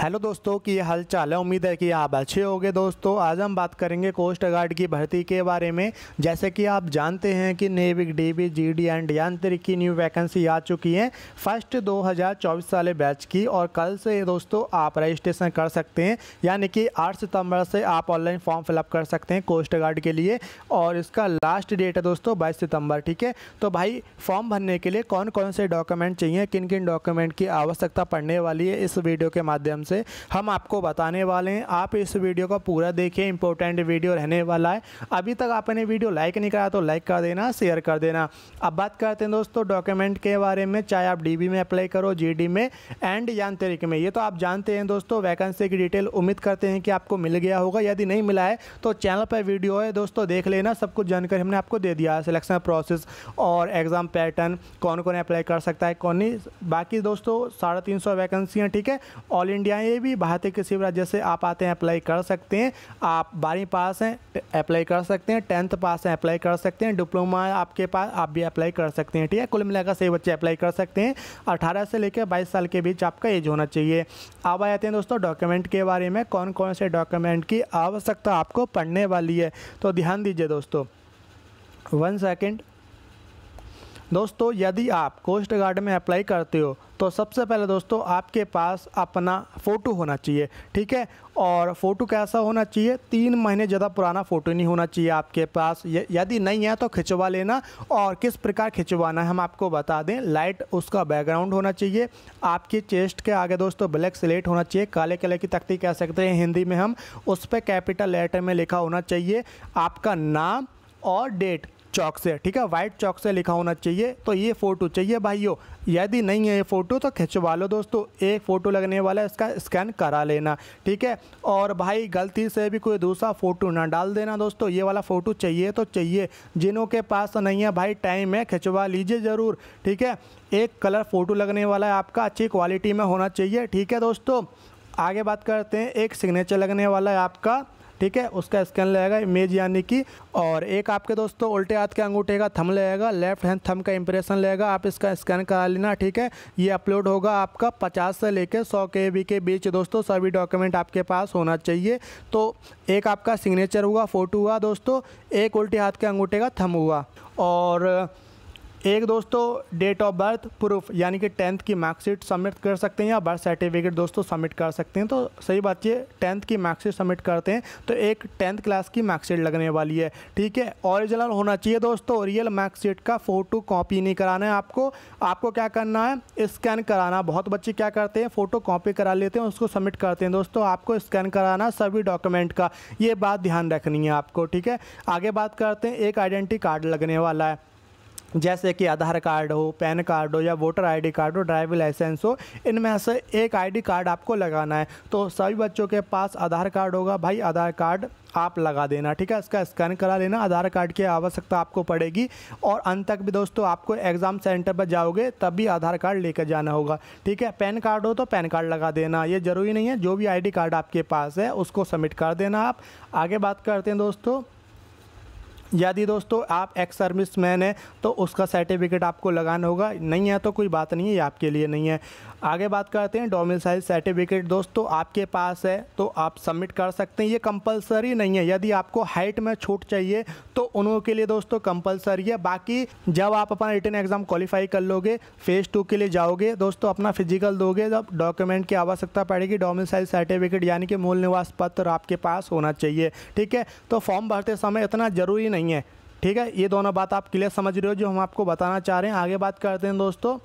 hello दोस्तों की हाल चाल है उम्मीद है कि आप अच्छे होंगे दोस्तों आज हम बात करेंगे कोस्ट गार्ड की भर्ती के बारे में जैसे कि आप जानते हैं कि नेविक डीबी जीडी एंड यांत्रिक की न्यू वैकेंसी आ चुकी है फर्स्ट 2024 वाले बैच की और कल से दोस्तों आप रजिस्ट्रेशन कर सकते हैं यानी कि आठ सितम्बर से आप ऑनलाइन फॉर्म फिलअप कर सकते हैं कोस्ट गार्ड के लिए और इसका लास्ट डेट है दोस्तों बाईस सितम्बर ठीक है तो भाई फॉर्म भरने के लिए कौन कौन से डॉक्यूमेंट चाहिए किन किन डॉक्यूमेंट की आवश्यकता पड़ने वाली है इस वीडियो के माध्यम से हम आपको बताने वाले हैं आप इस वीडियो को पूरा देखिए इंपॉर्टेंट वीडियो रहने वाला है अभी तक आपने वीडियो लाइक नहीं करा तो लाइक कर देना शेयर कर देना अब बात करते हैं दोस्तों डॉक्यूमेंट के बारे में चाहे आप डी में अप्लाई करो जी में एंड यांत्रिक में ये तो आप जानते हैं दोस्तों वैकेंसी की डिटेल उम्मीद करते हैं कि आपको मिल गया होगा यदि नहीं मिला है तो चैनल पर वीडियो है दोस्तों देख लेना सब कुछ जानकारी हमने आपको दे दिया सिलेक्शन प्रोसेस और एग्ज़ाम पैटर्न कौन कौन अप्लाई कर सकता है कौन नहीं बाकी दोस्तों साढ़े तीन सौ वैकेंसी हैं ठीक है ऑल इंडिया कहीं भी भारतीय कृषि राज्य से आप आते हैं अप्लाई कर सकते हैं आप बारहवीं पास हैं अप्लाई कर सकते हैं टेंथ पास हैं अप्लाई कर सकते हैं डिप्लोमा आपके पास आप भी अप्लाई कर सकते हैं ठीक है कुल मिलाकर सही बच्चे अप्लाई कर सकते हैं अठारह से लेकर बाईस साल के बीच आपका एज होना चाहिए अब आ जाते हैं दोस्तों डॉक्यूमेंट के बारे में कौन कौन से डॉक्यूमेंट की आवश्यकता आपको पढ़ने वाली है तो ध्यान दीजिए दोस्तों वन सेकेंड दोस्तों यदि आप कोस्ट गार्ड में अप्लाई करते हो तो सबसे पहले दोस्तों आपके पास अपना फ़ोटो होना चाहिए ठीक है और फ़ोटो कैसा होना चाहिए तीन महीने ज़्यादा पुराना फ़ोटो नहीं होना चाहिए आपके पास यदि नहीं है तो खिंचवा लेना और किस प्रकार खिंचवाना है हम आपको बता दें लाइट उसका बैकग्राउंड होना चाहिए आपके चेस्ट के आगे दोस्तों ब्लैक स्लेट होना चाहिए काले कलर की तख्ती कह सकते हैं हिंदी में हम उस पर कैपिटल लेटर में लिखा होना चाहिए आपका नाम और डेट चौक से ठीक है वाइट चौक से लिखा होना चाहिए तो ये फ़ोटो चाहिए भाइयों यदि नहीं है ये फ़ोटो तो खिंचवा लो दोस्तों एक फ़ोटो लगने वाला है इसका स्कैन करा लेना ठीक है और भाई गलती से भी कोई दूसरा फ़ोटो ना डाल देना दोस्तों ये वाला फ़ोटो चाहिए तो चाहिए जिनों के पास नहीं है भाई टाइम है खिंचवा लीजिए ज़रूर ठीक है एक कलर फ़ोटो लगने वाला है आपका अच्छी क्वालिटी में होना चाहिए ठीक है दोस्तों आगे बात करते हैं एक सिग्नेचर लगने वाला है आपका ठीक है उसका स्कैन लगेगा इमेज यानी कि और एक आपके दोस्तों उल्टे हाथ के अंगूठे का थम लगेगा लेफ्ट हैंड थम का इंप्रेशन लगेगा आप इसका स्कैन करा लेना ठीक है ये अपलोड होगा आपका पचास से लेकर सौ के बी के बीच दोस्तों सभी डॉक्यूमेंट आपके पास होना चाहिए तो एक आपका सिग्नेचर हुआ फ़ोटो हुआ दोस्तों एक उल्टे हाथ के अंगूठे का थम हुआ और एक दोस्तों डेट ऑफ बर्थ प्रूफ यानी कि टेंथ की मार्कशीट सबमिट कर सकते हैं या बर्थ सर्टिफिकेट दोस्तों सबमिट कर सकते हैं तो सही बात ये टेंथ की मार्कशीट सबमिट करते हैं तो एक टेंथ क्लास की मार्कशीट लगने वाली है ठीक है ओरिजिनल होना चाहिए दोस्तों रियल मार्कशीट का फ़ोटो कॉपी नहीं कराना है आपको आपको क्या करना है स्कैन कराना बहुत बच्चे क्या करते हैं फ़ोटो कॉपी करा लेते हैं उसको सबमिट करते हैं दोस्तों आपको स्कैन कराना सभी डॉक्यूमेंट का ये बात ध्यान रखनी है आपको ठीक है आगे बात करते हैं एक आइडेंटिटी कार्ड लगने वाला है जैसे कि आधार कार्ड हो पैन कार्ड हो या वोटर आईडी कार्ड हो ड्राइविंग लाइसेंस हो इनमें से एक आईडी कार्ड आपको लगाना है तो सभी बच्चों के पास आधार कार्ड होगा भाई आधार कार्ड आप लगा देना ठीक है इसका स्कैन करा लेना आधार कार्ड की आवश्यकता आपको पड़ेगी और अंत तक भी दोस्तों आपको एग्ज़ाम सेंटर पर जाओगे तब भी आधार कार्ड लेकर जाना होगा ठीक है पैन कार्ड हो तो पैन कार्ड लगा देना ये ज़रूरी नहीं है जो भी आईडी कार्ड आपके पास है उसको सबमिट कर देना आप आगे बात करते हैं दोस्तों यदि दोस्तों आप एक्स सर्विस मैन हैं तो उसका सर्टिफिकेट आपको लगाना होगा नहीं है तो कोई बात नहीं है आपके लिए नहीं है आगे बात करते हैं डोमिसाइल सर्टिफिकेट दोस्तों आपके पास है तो आप सबमिट कर सकते हैं ये कंपलसरी नहीं है यदि आपको हाइट में छूट चाहिए तो उनके लिए दोस्तों कंपलसरी है बाकी जब आप अपना रिटर्न एग्ज़ाम क्वालिफाई कर लोगे फेज़ टू के लिए जाओगे दोस्तों अपना फिजिकल दोगे जब डॉक्यूमेंट की आवश्यकता पड़ेगी डोमिसाइल सर्टिफिकेट यानी कि मूल निवास पत्र आपके पास होना चाहिए ठीक है तो फॉर्म भरते समय इतना ज़रूरी नहीं नहीं है ठीक है ये दोनों बात आप क्लियर समझ रहे हो जो हम आपको बताना चाह रहे हैं आगे बात करते हैं दोस्तों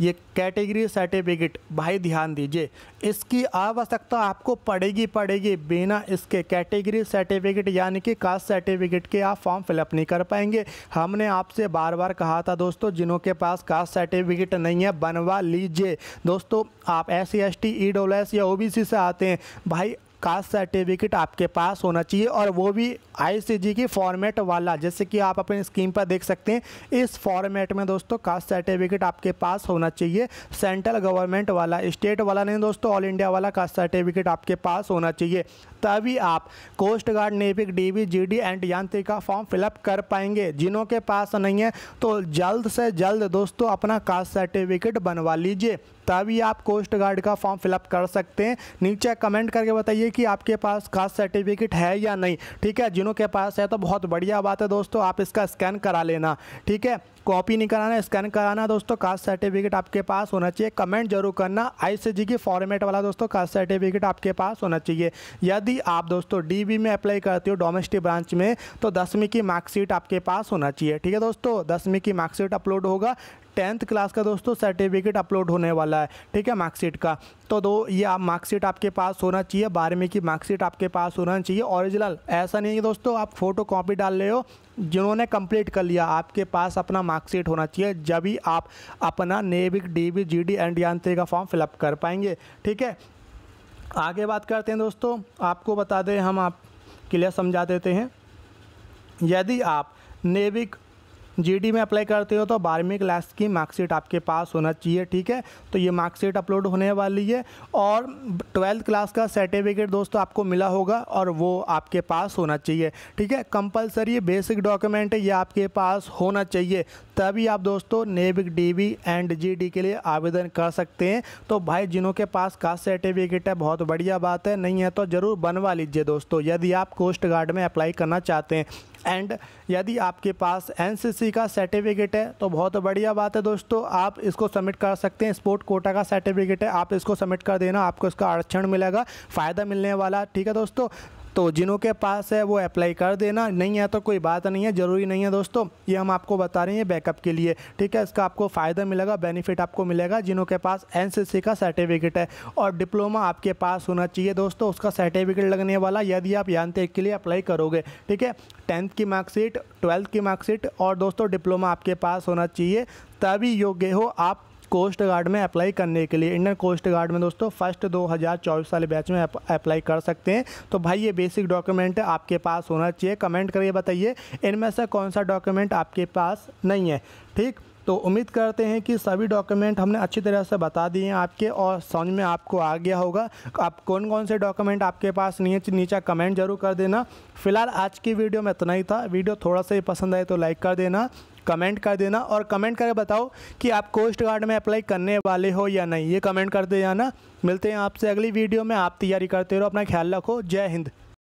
ये कैटेगरी सर्टिफिकेट भाई ध्यान दीजिए इसकी आवश्यकता आपको पड़ेगी पड़ेगी बिना इसके कैटेगरी सर्टिफिकेट यानी कि कास्ट सर्टिफिकेट के आप फॉर्म फिलअप नहीं कर पाएंगे हमने आपसे बार बार कहा था दोस्तों जिनों के पास कास्ट सर्टिफिकेट नहीं है बनवा लीजिए दोस्तों आप S C S T E W S या ओ बी सी से आते हैं भाई कास्ट सर्टिफिकेट आपके पास होना चाहिए और वो भी आईसीजी की फॉर्मेट वाला जैसे कि आप अपने स्क्रीन पर देख सकते हैं इस फॉर्मेट में दोस्तों कास्ट सर्टिफिकेट आपके पास होना चाहिए सेंट्रल गवर्नमेंट वाला स्टेट वाला नहीं दोस्तों ऑल इंडिया वाला कास्ट सर्टिफिकेट आपके पास होना चाहिए तभी आप कोस्ट गार्ड नेविक डीवी जीडी एंड यांत्रिक का फॉर्म फिलअप कर पाएंगे जिनों के पास नहीं है तो जल्द से जल्द दोस्तों अपना कास्ट सर्टिफिकेट बनवा लीजिए तभी आप कोस्ट गार्ड का फॉर्म फिलअप कर सकते हैं नीचे कमेंट करके बताइए कि आपके पास कास्ट सर्टिफिकेट है या नहीं ठीक है जिनों के पास है तो बहुत बढ़िया बात है दोस्तों आप इसका स्कैन करा लेना ठीक है कॉपी नहीं कराना स्कैन कराना दोस्तों कास्ट सर्टिफिकेट आपके पास होना चाहिए कमेंट जरूर करना आईसीजी की फॉर्मेट वाला दोस्तों कास्ट सर्टिफिकेट आपके पास होना चाहिए यदि आप दोस्तों डीबी में अप्लाई करते हो डोमेस्टिक ब्रांच में तो दसवीं की मार्कशीट आपके पास होना चाहिए ठीक है दोस्तों दसवीं की मार्कशीट अपलोड होगा टेंथ क्लास का दोस्तों सर्टिफिकेट अपलोड होने वाला है ठीक है मार्कशीट का तो दो ये आप मार्कशीट आपके पास होना चाहिए बारहवीं की मार्कशीट आपके पास होना चाहिए ओरिजिनल ऐसा नहीं है दोस्तों आप फोटो कॉपी डाल रहे हो जिन्होंने कंप्लीट कर लिया आपके पास अपना मार्कशीट होना चाहिए जब ही आप अपना नेविक डीबी जीडी एंड यांत्रिक का फॉर्म फिलअप कर पाएंगे ठीक है आगे बात करते हैं दोस्तों आपको बता दें हम आप क्लियर समझा देते हैं यदि आप नेविक जीडी में अप्लाई करते हो तो बारहवीं क्लास की मार्कशीट आपके पास होना चाहिए ठीक है तो ये मार्कशीट अपलोड होने वाली है और ट्वेल्थ क्लास का सर्टिफिकेट दोस्तों आपको मिला होगा और वो आपके पास होना चाहिए ठीक है कंपलसरी बेसिक डॉक्यूमेंट ये आपके पास होना चाहिए तभी आप दोस्तों नेविक डी एंड जी के लिए आवेदन कर सकते हैं तो भाई जिनों के पास कास्ट सर्टिफिकेट है बहुत बढ़िया बात है नहीं है तो ज़रूर बनवा लीजिए दोस्तों यदि आप कोस्ट गार्ड में अप्लाई करना चाहते हैं एंड यदि आपके पास एनसीसी का सर्टिफिकेट है तो बहुत बढ़िया बात है दोस्तों आप इसको सबमिट कर सकते हैं स्पोर्ट कोटा का सर्टिफिकेट है आप इसको सबमिट कर देना आपको इसका आरक्षण मिलेगा फ़ायदा मिलने वाला ठीक है दोस्तों तो जिनों के पास है वो अप्लाई कर देना नहीं है तो कोई बात नहीं है ज़रूरी नहीं है दोस्तों ये हम आपको बता रहे हैं बैकअप के लिए ठीक है इसका आपको फ़ायदा मिलेगा बेनिफिट आपको मिलेगा जिनों के पास एन का सर्टिफिकेट है और डिप्लोमा आपके पास होना चाहिए दोस्तों उसका सर्टिफिकेट लगने वाला यदि आप यांत्रिक के लिए अप्लाई करोगे ठीक है टेंथ की मार्कशीट ट्वेल्थ की मार्कशीट और दोस्तों डिप्लोमा आपके पास होना चाहिए तभी योग्य हो आप कोस्ट गार्ड में अप्लाई करने के लिए इंडियन कोस्ट गार्ड में दोस्तों फर्स्ट 2024 वाले बैच में अप्लाई कर सकते हैं तो भाई ये बेसिक डॉक्यूमेंट आपके पास होना चाहिए कमेंट करिए बताइए इनमें से कौन सा डॉक्यूमेंट आपके पास नहीं है ठीक तो उम्मीद करते हैं कि सभी डॉक्यूमेंट हमने अच्छी तरह से बता दिए हैं आपके और समझ में आपको आ गया होगा आप कौन कौन से डॉक्यूमेंट आपके पास नीचे नीचा कमेंट जरूर कर देना फिलहाल आज की वीडियो में इतना ही था वीडियो थोड़ा सा ही पसंद आए तो लाइक कर देना कमेंट कर देना और कमेंट करके बताओ कि आप कोस्ट गार्ड में अप्लाई करने वाले हो या नहीं ये कमेंट कर दे जाना मिलते हैं आपसे अगली वीडियो में आप तैयारी करते रहो अपना ख्याल रखो जय हिंद